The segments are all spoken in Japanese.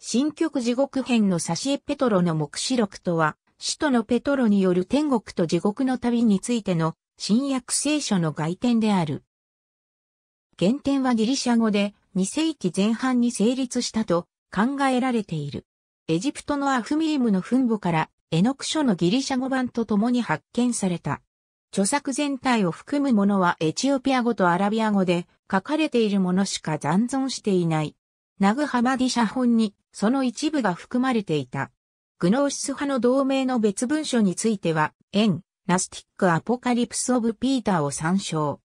新曲地獄編の挿絵ペトロの目視録とは、使徒のペトロによる天国と地獄の旅についての新約聖書の外典である。原典はギリシャ語で2世紀前半に成立したと考えられている。エジプトのアフミリムの墳墓からエノク書のギリシャ語版と共に発見された。著作全体を含むものはエチオピア語とアラビア語で書かれているものしか残存していない。ナグハマディ写本に、その一部が含まれていた。グノーシス派の同盟の別文書については、エン、ナスティック・アポカリプス・オブ・ピーターを参照。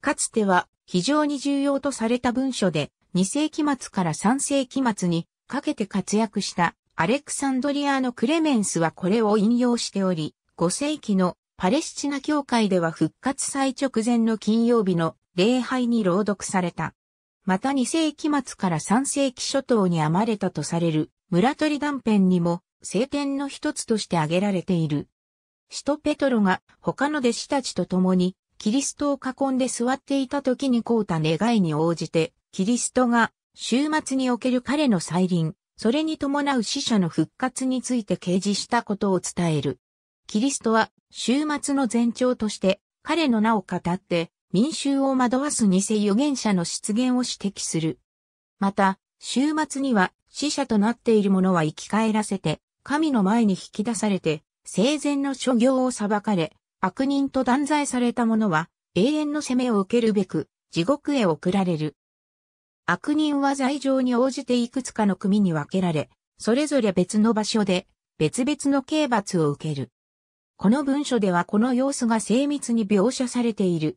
かつては、非常に重要とされた文書で、2世紀末から3世紀末にかけて活躍したアレクサンドリアのクレメンスはこれを引用しており、5世紀のパレスチナ教会では復活祭直前の金曜日の礼拝に朗読された。また2世紀末から3世紀初頭に編まれたとされる村鳥断片にも聖典の一つとして挙げられている。使徒ペトロが他の弟子たちと共にキリストを囲んで座っていた時にこうた願いに応じてキリストが終末における彼の再臨、それに伴う死者の復活について掲示したことを伝える。キリストは終末の前兆として彼の名を語って民衆を惑わす偽預言者の出現を指摘する。また、終末には死者となっている者は生き返らせて、神の前に引き出されて、生前の諸行を裁かれ、悪人と断罪された者は、永遠の責めを受けるべく、地獄へ送られる。悪人は罪状に応じていくつかの組に分けられ、それぞれ別の場所で、別々の刑罰を受ける。この文書ではこの様子が精密に描写されている。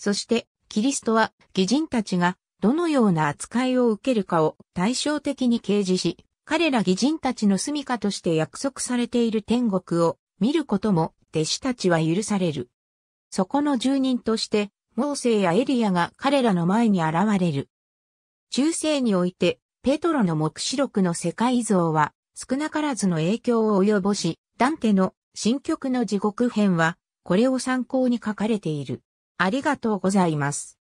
そして、キリストは、義人たちが、どのような扱いを受けるかを対照的に掲示し、彼ら義人たちの住処として約束されている天国を見ることも弟子たちは許される。そこの住人として、モーセやエリアが彼らの前に現れる。中世において、ペトロの目視録の世界像は、少なからずの影響を及ぼし、ダンテの新曲の地獄編は、これを参考に書かれている。ありがとうございます。